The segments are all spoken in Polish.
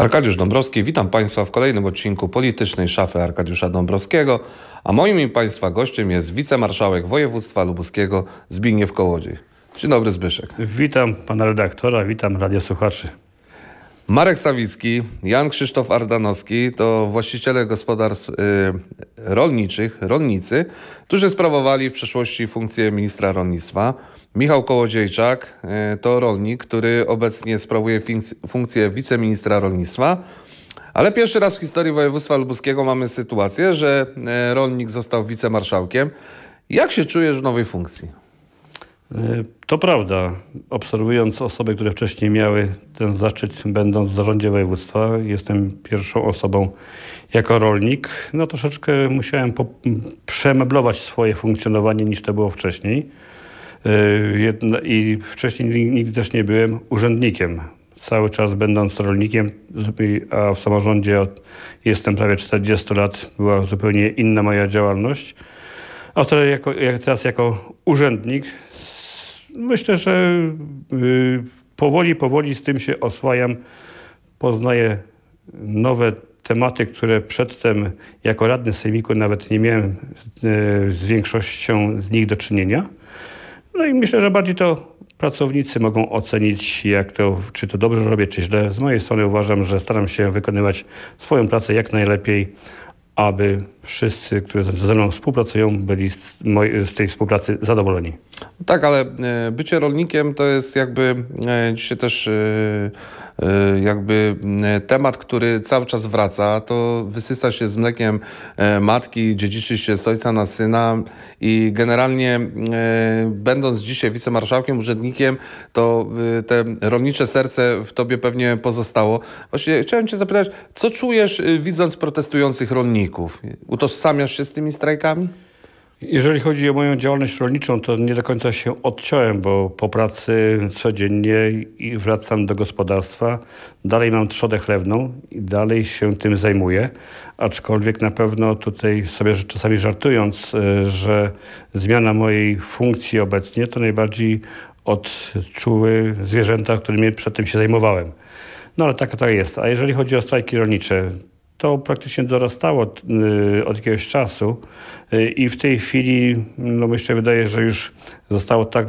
Tak. Arkadiusz Dąbrowski, witam Państwa w kolejnym odcinku Politycznej Szafy Arkadiusza Dąbrowskiego, a moim i Państwa gościem jest wicemarszałek województwa lubuskiego Zbigniew Kołodziej. Dzień dobry Zbyszek. Witam Pana redaktora, witam radiosłuchaczy. Marek Sawicki, Jan Krzysztof Ardanowski to właściciele gospodarstw y, rolniczych, rolnicy, którzy sprawowali w przeszłości funkcję ministra rolnictwa. Michał Kołodziejczak e, to rolnik, który obecnie sprawuje funkcję wiceministra rolnictwa. Ale pierwszy raz w historii województwa lubuskiego mamy sytuację, że e, rolnik został wicemarszałkiem. Jak się czujesz w nowej funkcji? E, to prawda. Obserwując osoby, które wcześniej miały ten zaszczyt, będąc w zarządzie województwa, jestem pierwszą osobą jako rolnik. No troszeczkę musiałem przemeblować swoje funkcjonowanie niż to było wcześniej. Y, i wcześniej nigdy też nie byłem urzędnikiem. Cały czas będąc rolnikiem, a w samorządzie od, jestem prawie 40 lat, była zupełnie inna moja działalność. A teraz jako, teraz jako urzędnik myślę, że y, powoli, powoli z tym się oswajam. Poznaję nowe tematy, które przedtem jako radny sejmiku nawet nie miałem y, z większością z nich do czynienia. No i myślę, że bardziej to pracownicy mogą ocenić, jak to, czy to dobrze robię, czy źle. Z mojej strony uważam, że staram się wykonywać swoją pracę jak najlepiej aby wszyscy, którzy ze mną współpracują, byli z, tej współpracy zadowoleni. Tak, ale e, bycie rolnikiem to jest jakby e, dzisiaj też e, jakby temat, który cały czas wraca. To wysysa się z mlekiem matki, dziedziczy się z ojca na syna i generalnie będąc dzisiaj wicemarszałkiem, urzędnikiem, to te rolnicze serce w tobie pewnie pozostało. Właśnie chciałem cię zapytać, co czujesz widząc protestujących rolników? rolników. Utożsamiasz się z tymi strajkami? Jeżeli chodzi o moją działalność rolniczą, to nie do końca się odciąłem, bo po pracy codziennie i wracam do gospodarstwa. Dalej mam trzodę chlewną i dalej się tym zajmuję. Aczkolwiek na pewno tutaj sobie czasami żartując, e, że zmiana mojej funkcji obecnie to najbardziej odczuły zwierzęta, którymi przedtem się zajmowałem. No ale tak to jest. A jeżeli chodzi o strajki rolnicze, to praktycznie dorastało y, od, jakiegoś czasu y, i w tej chwili, no myślę, wydaje, że już zostało tak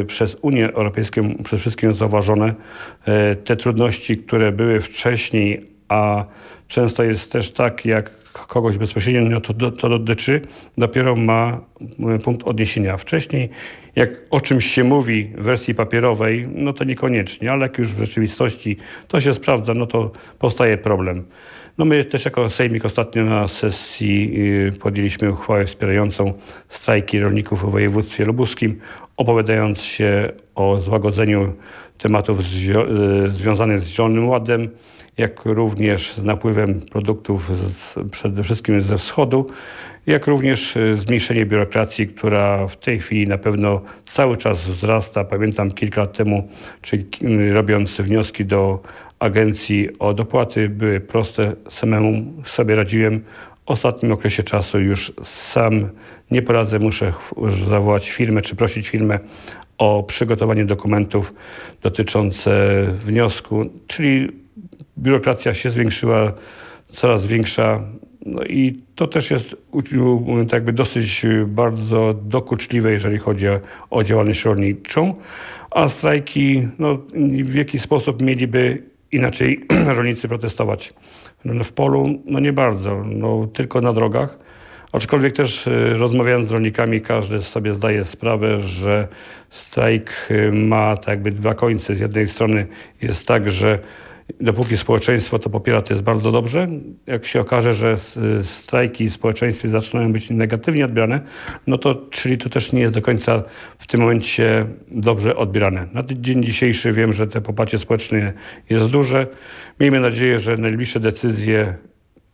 y, przez Unię Europejską przede wszystkim zauważone te trudności, które były wcześniej, a często jest też tak, jak kogoś bezpośrednio no, to, to dotyczy, dopiero ma punkt odniesienia. Wcześniej, jak o czymś się mówi w wersji papierowej, no to niekoniecznie, ale jak już w rzeczywistości to się sprawdza, no to powstaje problem. No my też jako Sejmik ostatnio na sesji y, podjęliśmy uchwałę wspierającą strajki rolników w województwie lubuskim, opowiadając się o złagodzeniu tematów y, związanych z Zielonym Ładem, jak również z napływem produktów z, przede wszystkim ze wschodu jak również e, zmniejszenie biurokracji, która w tej chwili na pewno cały czas wzrasta. Pamiętam kilka lat temu, czy mm, robiąc wnioski do agencji o dopłaty, były proste, samemu sobie radziłem. W ostatnim okresie czasu już sam nie poradzę, muszę zawołać firmę czy prosić firmę o przygotowanie dokumentów dotyczące wniosku, czyli biurokracja się zwiększyła, coraz większa no i to też jest jakby dosyć y, bardzo dokuczliwe, jeżeli chodzi o, działalność rolniczą, a strajki no, w jaki sposób mieliby inaczej rolnicy protestować. No, no, w polu no nie bardzo, no, tylko na drogach. Aczkolwiek też y, rozmawiając z rolnikami, każdy sobie zdaje sprawę, że strajk y, ma tak jakby dwa końce. Z jednej strony jest tak, że dopóki społeczeństwo to popiera, to jest bardzo dobrze. Jak się okaże, że strajki w społeczeństwie zaczynają być negatywnie odbierane, no to czyli to też nie jest do końca w tym momencie dobrze odbierane. Na dzień dzisiejszy wiem, że te poparcie społeczne jest duże. Miejmy nadzieję, że najbliższe decyzje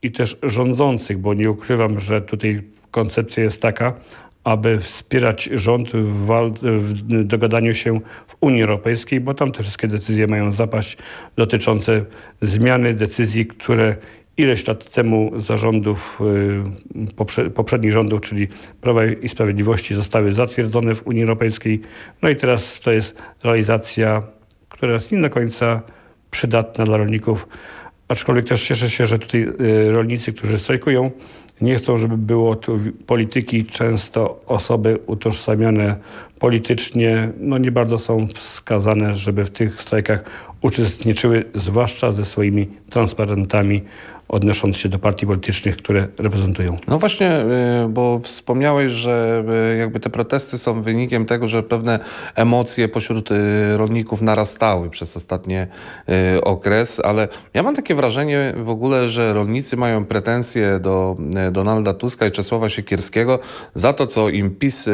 i też rządzących, bo nie ukrywam, że tutaj koncepcja jest taka, aby wspierać rząd w, w dogadaniu się w Unii Europejskiej, bo tam te wszystkie decyzje mają zapaść dotyczące zmiany decyzji, które ileś lat temu zarządów y, poprzednich rządów, czyli Prawa i Sprawiedliwości zostały zatwierdzone w Unii Europejskiej. No i teraz to jest realizacja, która jest nie do końca przydatna dla rolników. Aczkolwiek też cieszę się, że tutaj y, rolnicy, którzy strajkują, nie chcą, żeby było tu polityki, często osoby utożsamione politycznie, no nie bardzo są skazane, żeby w tych strajkach uczestniczyły, zwłaszcza ze swoimi transparentami odnosząc się do partii politycznych, które reprezentują. No właśnie, e, bo wspomniałeś, że e, jakby te protesty są wynikiem tego, że pewne emocje pośród e, rolników narastały przez ostatni okres, ale ja mam takie wrażenie w ogóle, że rolnicy mają pretensje do Donalda Tuska i Czesława Siekierskiego za to, co im PiS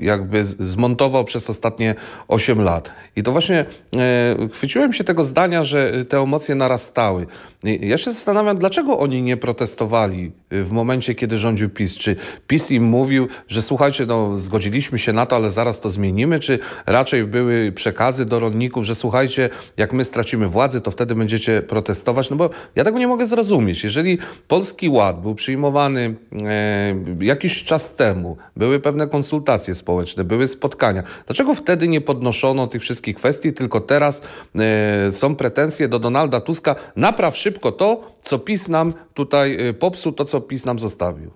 jakby zmontował przez ostatnie 8 lat. I to właśnie chwyciłem się tego zdania, że te emocje narastały. Ja się zastanawiam, zastanawiam, dlaczego oni nie protestowali y, w momencie, kiedy rządził PiS. Czy PiS im mówił, że słuchajcie, no zgodziliśmy się na to, ale zaraz to zmienimy, czy raczej były przekazy do rolników, że słuchajcie, jak my stracimy władzę, to wtedy będziecie protestować? No bo ja tego nie mogę zrozumieć. Jeżeli Polski Ład był przyjmowany e, jakiś czas temu, były pewne konsultacje społeczne, były spotkania, dlaczego wtedy nie podnoszono tych wszystkich kwestii, tylko teraz e, są pretensje do Donalda Tuska, napraw szybko to, co PiS nam tutaj y, popsuł, to co PiS nam zostawił.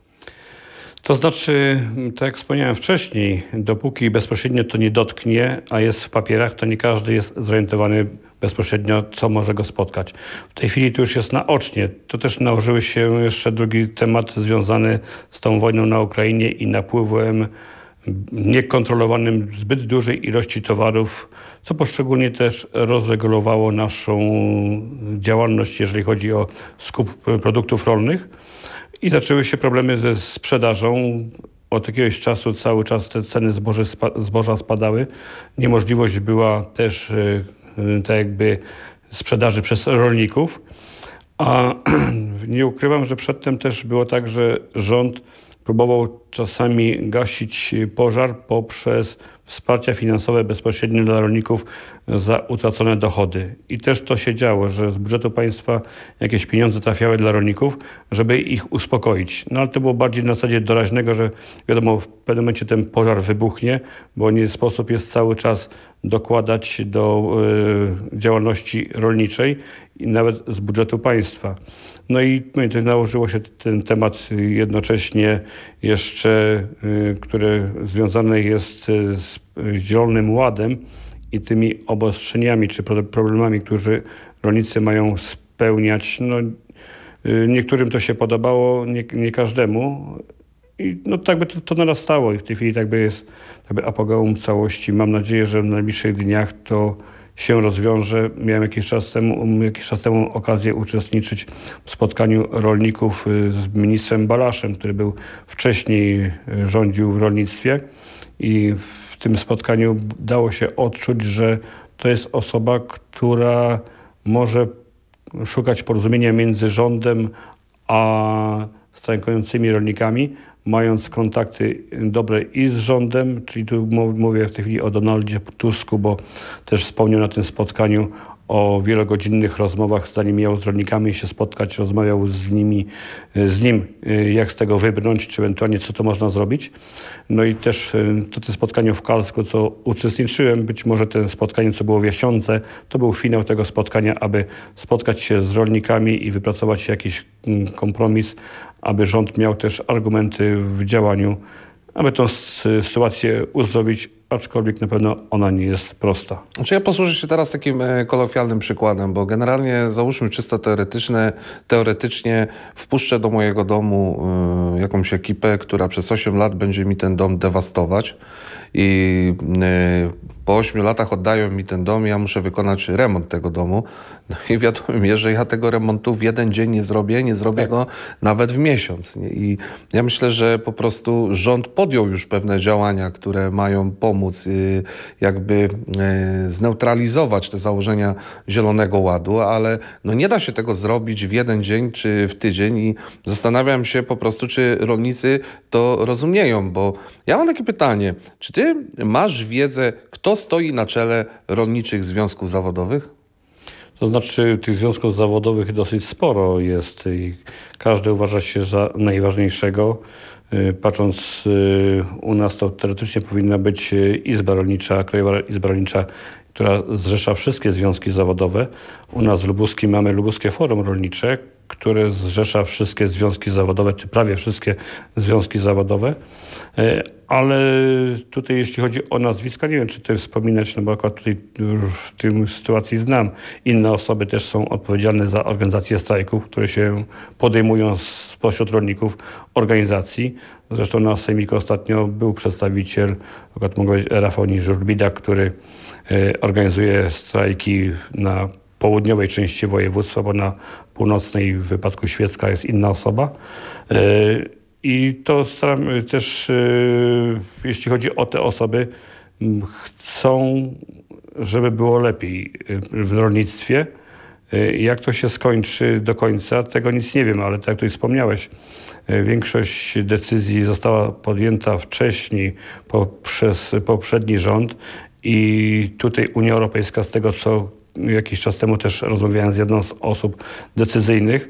To znaczy, mm, tak jak wspomniałem wcześniej, dopóki bezpośrednio to nie dotknie, a jest w papierach, to nie każdy jest zorientowany bezpośrednio, co może go spotkać. W tej chwili to już jest naocznie. To też nałożyły się jeszcze drugi temat związany z tą wojną na Ukrainie i napływem niekontrolowanym zbyt dużej ilości towarów, co poszczególnie też rozregulowało naszą działalność, jeżeli chodzi o skup produktów rolnych. I zaczęły się problemy ze sprzedażą. Od jakiegoś czasu cały czas te ceny zboży, zboża spadały. Niemożliwość była też e, e, tak jakby sprzedaży przez rolników. A nie ukrywam, że przedtem też było tak, że rząd próbował czasami gasić pożar poprzez wsparcia finansowe bezpośrednio dla rolników za utracone dochody. I też to się działo, że z budżetu państwa jakieś pieniądze trafiały dla rolników, żeby ich uspokoić. No ale to było bardziej na zasadzie doraźnego, że wiadomo, w pewnym momencie ten pożar wybuchnie, bo nie sposób jest cały czas dokładać do y, działalności rolniczej, nawet z budżetu państwa. No i no tak nałożyło się ten temat jednocześnie jeszcze, y, który związany jest y, z y, Zielonym Ładem i tymi obostrzeniami czy problemami, które rolnicy mają spełniać. No, niektórym to się podobało, nie, nie każdemu. I no, tak by to, to narastało i w tej chwili tak by jest tak by apogeum całości. Mam nadzieję, że w najbliższych dniach to się rozwiąże. Miałem jakiś czas temu, jakiś czas temu okazję uczestniczyć w spotkaniu rolników y, z ministrem Balaszem, który był wcześniej y, rządził w rolnictwie i w tym spotkaniu dało się odczuć, że to jest osoba, która może szukać porozumienia między rządem a strajkującymi rolnikami, mając kontakty dobre i z rządem, czyli tu mówię w tej chwili o Donaldzie Tusku, bo też wspomniał na tym spotkaniu o wielogodzinnych rozmowach, zanim miał z rolnikami się spotkać, rozmawiał z nimi, e, z nim, e, jak z tego wybrnąć, czy ewentualnie co to można zrobić. No i też e, to, te spotkanie w Kalsku, co uczestniczyłem, być może to spotkanie, co było w Jasiące, to był finał tego spotkania, aby spotkać się z rolnikami i wypracować jakiś mm, kompromis, aby rząd miał też argumenty w działaniu, aby tę sytuację uzdrowić, aczkolwiek na pewno ona nie jest prosta. Znaczy ja posłużę się teraz takim e, kolofialnym przykładem, bo generalnie załóżmy czysto teoretyczne, teoretycznie wpuszczę do mojego domu y, jakąś ekipę, która przez 8 lat będzie mi ten dom dewastować i y, po 8 latach oddają mi ten dom, ja muszę wykonać remont tego domu. No i wiadomo, że ja tego remontu w jeden dzień nie zrobię, nie zrobię tak. go nawet w miesiąc. I ja myślę, że po prostu rząd podjął już pewne działania, które mają pomóc pomóc, y, jakby y, zneutralizować te założenia Zielonego Ładu, ale no nie da się tego zrobić w jeden dzień czy w tydzień i zastanawiam się po prostu, czy rolnicy to rozumieją, bo ja mam takie pytanie, czy ty masz wiedzę, kto stoi na czele rolniczych związków zawodowych? To znaczy tych związków zawodowych dosyć sporo jest i każdy uważa się za najważniejszego. Y, patrząc y, u nas, to teoretycznie powinna być y, Izba Rolnicza, Krajowa Izba Rolnicza, która zrzesza wszystkie związki zawodowe. U nas w Lubuskim mamy Lubuskie Forum Rolnicze, który zrzesza wszystkie związki zawodowe, czy prawie wszystkie związki zawodowe. E, ale tutaj jeśli chodzi o nazwiska, nie wiem czy tutaj wspominać, no bo akurat tutaj w tej sytuacji znam. Inne osoby też są odpowiedzialne za organizację strajków, które się podejmują spośród rolników organizacji. Zresztą na Sejmiku ostatnio był przedstawiciel, akurat mogę powiedzieć, Rafoni Żurbida, który e, organizuje strajki na południowej części województwa, bo na północnej w wypadku Świecka jest inna osoba. E, I to też, e, jeśli chodzi o te osoby, chcą, żeby było lepiej e, w rolnictwie. Jak to się skończy do końca, tego nic nie wiem, ale tak jak tu wspomniałeś, większość decyzji została podjęta wcześniej poprzez poprzedni rząd i tutaj Unia Europejska z tego, co jakiś czas temu też rozmawiałem z jedną z osób decyzyjnych,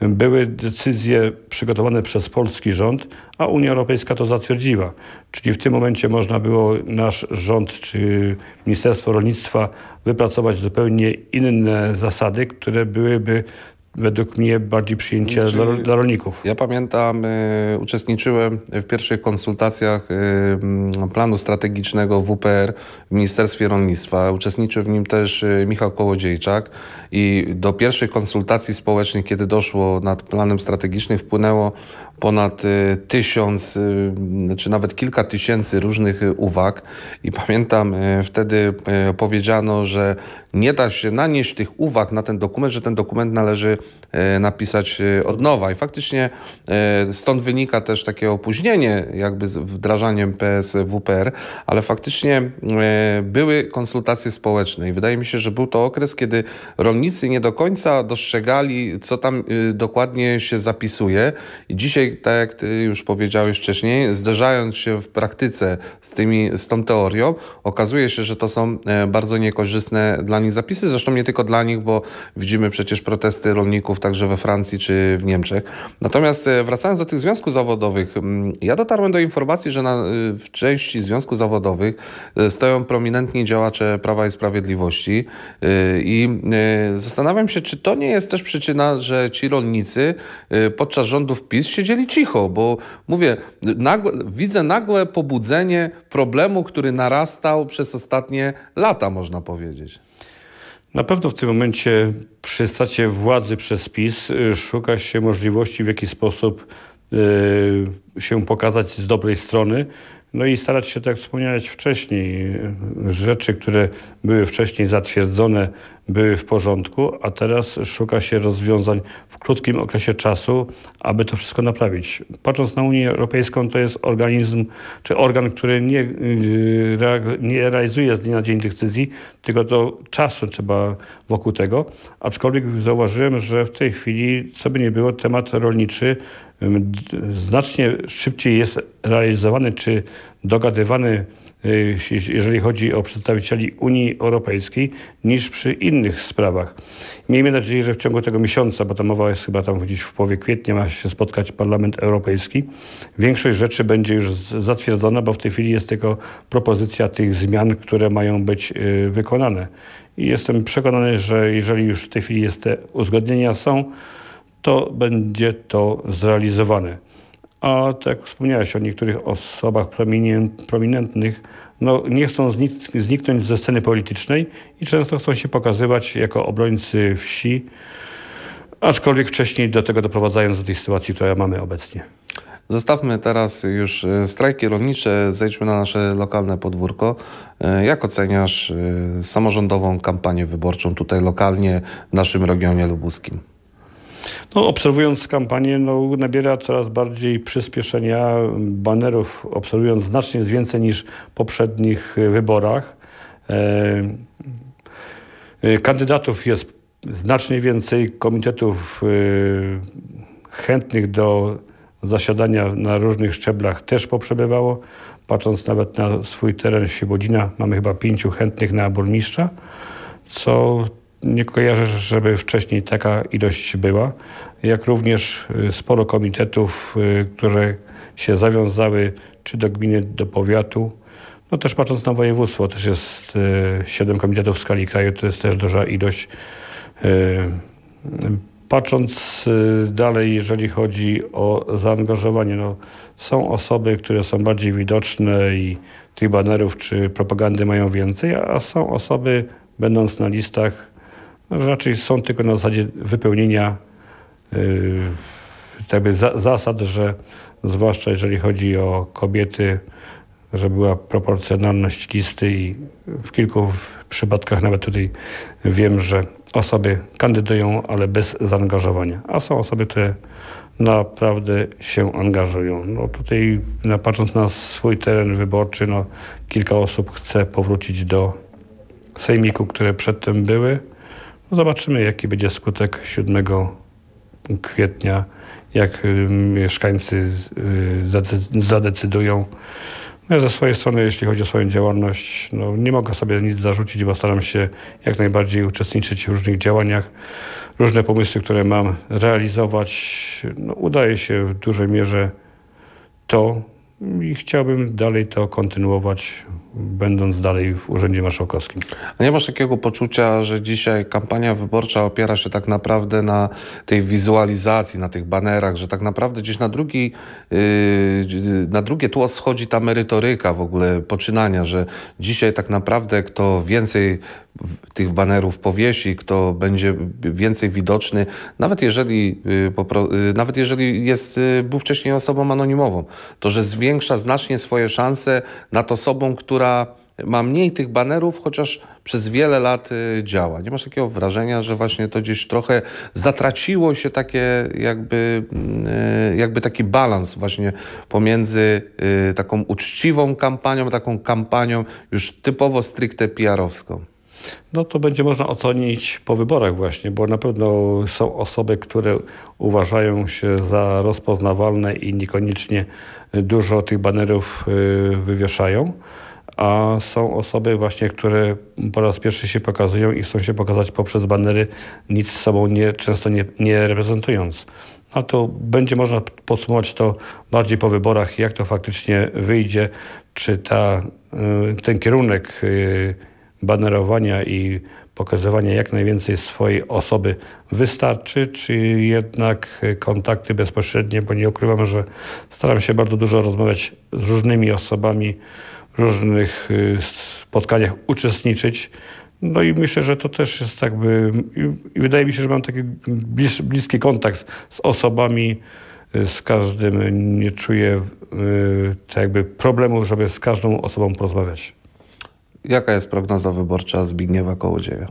były decyzje przygotowane przez polski rząd, a Unia Europejska to zatwierdziła. Czyli w tym momencie można było nasz rząd czy Ministerstwo Rolnictwa wypracować zupełnie inne zasady, które byłyby według mnie bardziej przyjęcie dla, znaczy, dla, rolników. Ja pamiętam, y, uczestniczyłem w pierwszych konsultacjach y, mm, planu strategicznego WPR w Ministerstwie Rolnictwa. Uczestniczył w nim też y, Michał Kołodziejczak i do pierwszych konsultacji społecznych, kiedy doszło nad planem strategicznym, wpłynęło ponad y, tysiąc, y, czy znaczy nawet kilka tysięcy różnych y, uwag i pamiętam wtedy powiedziano, że nie da się nanieść tych uwag na ten dokument, że ten dokument należy E, napisać e, od nowa. I faktycznie e, stąd wynika też takie opóźnienie jakby z wdrażaniem PS WPR, ale faktycznie były konsultacje społeczne i wydaje mi się, że był to okres, kiedy rolnicy nie do końca dostrzegali, co tam dokładnie się zapisuje. I dzisiaj, tak jak ty już powiedziałeś wcześniej, zderzając się w praktyce z, tymi, z tą teorią, okazuje się, że to są bardzo niekorzystne dla nich zapisy. Zresztą nie tylko dla nich, bo widzimy przecież protesty rolników pracowników także we Francji czy w Niemczech. Natomiast e, wracając do tych związków zawodowych, mm, ja dotarłem do informacji, że na, e, w części związków zawodowych e, stoją prominentni działacze Prawa i Sprawiedliwości i zastanawiam się, czy to nie jest też przyczyna, że ci rolnicy podczas rządów PiS siedzieli cicho, bo mówię, nagłe, widzę nagłe pobudzenie problemu, który narastał przez ostatnie lata, można powiedzieć. Na pewno w tym momencie przy stacie władzy przez PiS y, szuka się możliwości, w jaki sposób y, się pokazać z dobrej strony. No i starać się, tak jak wspomniałeś wcześniej, y, rzeczy, które były wcześniej zatwierdzone były w porządku, a teraz szuka się rozwiązań w krótkim okresie czasu, aby to wszystko naprawić. Patrząc na Unię Europejską, to jest organizm, czy organ, który nie, y, nie realizuje z dnia na dzień decyzji, tylko do czasu trzeba wokół tego. Aczkolwiek zauważyłem, że w tej chwili, co by nie było, temat rolniczy znacznie szybciej jest realizowany czy dogadywany jeżeli chodzi o przedstawicieli Unii Europejskiej, niż przy innych sprawach. Miejmy nadzieję, że w ciągu tego miesiąca, bo ta mowa jest chyba tam gdzieś w połowie kwietnia, ma się spotkać Parlament Europejski, większość rzeczy będzie już zatwierdzona, bo w tej chwili jest tylko propozycja tych zmian, które mają być y, wykonane. I jestem przekonany, że jeżeli już w tej chwili jest te uzgodnienia są, to będzie to zrealizowane a tak jak wspomniałeś o niektórych osobach prominentnych, no, nie chcą zniknąć ze sceny politycznej i często chcą się pokazywać jako obrońcy wsi, aczkolwiek wcześniej do tego doprowadzając do tej sytuacji, którą mamy obecnie. Zostawmy teraz już e, strajki rolnicze, zejdźmy na nasze lokalne podwórko. E, jak oceniasz e, samorządową kampanię wyborczą tutaj lokalnie w naszym regionie lubuskim? No, obserwując kampanię, no, nabiera coraz bardziej przyspieszenia banerów, obserwując znacznie więcej niż w poprzednich wyborach. E, e, kandydatów jest znacznie więcej, komitetów e, chętnych do zasiadania na różnych szczeblach też poprzebywało. Patrząc nawet na swój teren Świebodzina, mamy chyba pięciu chętnych na burmistrza, co nie kojarzę, żeby wcześniej taka ilość była, jak również y, sporo komitetów, y, które się zawiązały czy do gminy, do powiatu. No też patrząc na województwo, też jest y, siedem komitetów w skali kraju, to jest też duża ilość. Patrząc dalej, jeżeli chodzi o zaangażowanie, no, są osoby, które są bardziej widoczne i tych banerów czy propagandy mają więcej, a są osoby, będąc na listach, no, raczej są tylko na zasadzie wypełnienia y, jakby zasad, że zwłaszcza jeżeli chodzi o kobiety, że była proporcjonalność listy i w kilku przypadkach nawet tutaj wiem, że osoby kandydują, ale bez zaangażowania, a są osoby, które naprawdę się angażują. No tutaj no, patrząc na swój teren wyborczy, no, kilka osób chce powrócić do sejmiku, które przedtem były, Zobaczymy, jaki będzie skutek 7 kwietnia, jak y, mieszkańcy y, zadecydują. No ja ze swojej strony, jeśli chodzi o swoją działalność, no nie mogę sobie nic zarzucić, bo staram się jak najbardziej uczestniczyć w różnych działaniach. Różne pomysły, które mam realizować, no udaje się w dużej mierze to i chciałbym dalej to kontynuować będąc dalej w Urzędzie Marszałkowskim. nie masz takiego poczucia, że dzisiaj kampania wyborcza opiera się tak naprawdę na tej wizualizacji, na tych banerach, że tak naprawdę gdzieś na, drugi, yy, na drugie tło schodzi ta merytoryka w ogóle poczynania, że dzisiaj tak naprawdę kto więcej tych banerów powiesi, kto będzie więcej widoczny, nawet jeżeli, yy, yy, nawet jeżeli jest, yy, był wcześniej osobą anonimową, to że zwiększa znacznie swoje szanse nad osobą, która która ma mniej tych banerów, chociaż przez wiele lat y, działa. Nie masz takiego wrażenia, że właśnie to gdzieś trochę zatraciło się takie jakby, mm, y, jakby taki balans właśnie pomiędzy y, taką uczciwą kampanią, taką kampanią już typowo stricte PR-owską. No to będzie można ocenić po wyborach właśnie, bo na pewno są osoby, które uważają się za rozpoznawalne i niekoniecznie dużo tych banerów wywieszają a są osoby właśnie, które po raz pierwszy się pokazują i chcą się pokazać poprzez banery, nic z sobą nie, często nie, nie reprezentując. A no to będzie można podsumować to bardziej po wyborach, jak to faktycznie wyjdzie, czy ta, y, ten kierunek y, banerowania i pokazywania jak najwięcej swojej osoby wystarczy, czy jednak kontakty bezpośrednie, bo nie ukrywam, że staram się bardzo dużo rozmawiać z różnymi osobami, różnych y, spotkaniach uczestniczyć. No i myślę, że to też jest by I wydaje mi się, że mam taki bliż, bliski kontakt z osobami, y, z każdym, nie czuję y, jakby problemu, żeby z każdą osobą porozmawiać. Jaka jest prognoza wyborcza Zbigniewa Kołodzieja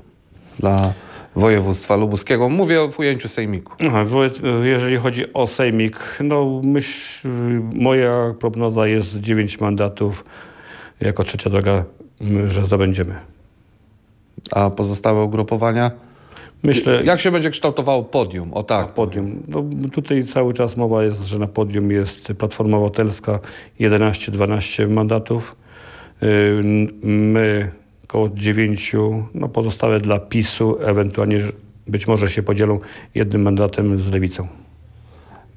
dla województwa lubuskiego? Mówię w ujęciu sejmiku. Aha, jeżeli chodzi o sejmik, no myśl, moja prognoza jest 9 mandatów jako trzecia droga, że zdobędziemy. A pozostałe ugrupowania? Myślę, Jak się będzie kształtowało podium? O tak. Podium. No, tutaj cały czas mowa jest, że na podium jest Platforma Obywatelska 11-12 mandatów. Y, my około 9, no pozostałe dla PiSu, ewentualnie być może się podzielą jednym mandatem z Lewicą.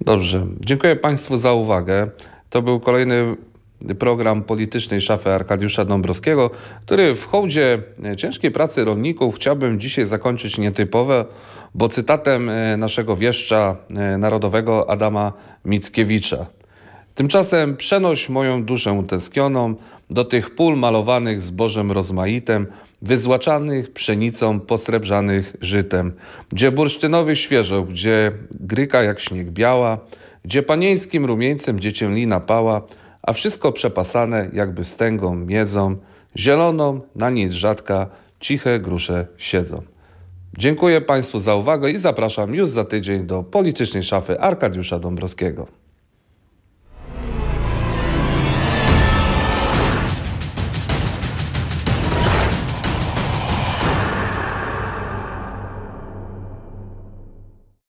Dobrze. Dziękuję Państwu za uwagę. To był kolejny program politycznej szafy Arkadiusza Dąbrowskiego, który w hołdzie e, ciężkiej pracy rolników chciałbym dzisiaj zakończyć nietypowe, bo cytatem e, naszego wieszcza e, narodowego Adama Mickiewicza. Tymczasem przenoś moją duszę utęsknioną do tych pól malowanych zbożem rozmaitym, wyzłaczanych pszenicą, posrebrzanych żytem, gdzie bursztynowy świeżo, gdzie gryka jak śnieg biała, gdzie panieńskim rumieńcem dziecię lina pała, a wszystko przepasane jakby wstęgą, miedzą, zieloną, na nic rzadka, ciche grusze siedzą. Dziękuję Państwu za uwagę i zapraszam już za tydzień do politycznej szafy Arkadiusza Dąbrowskiego.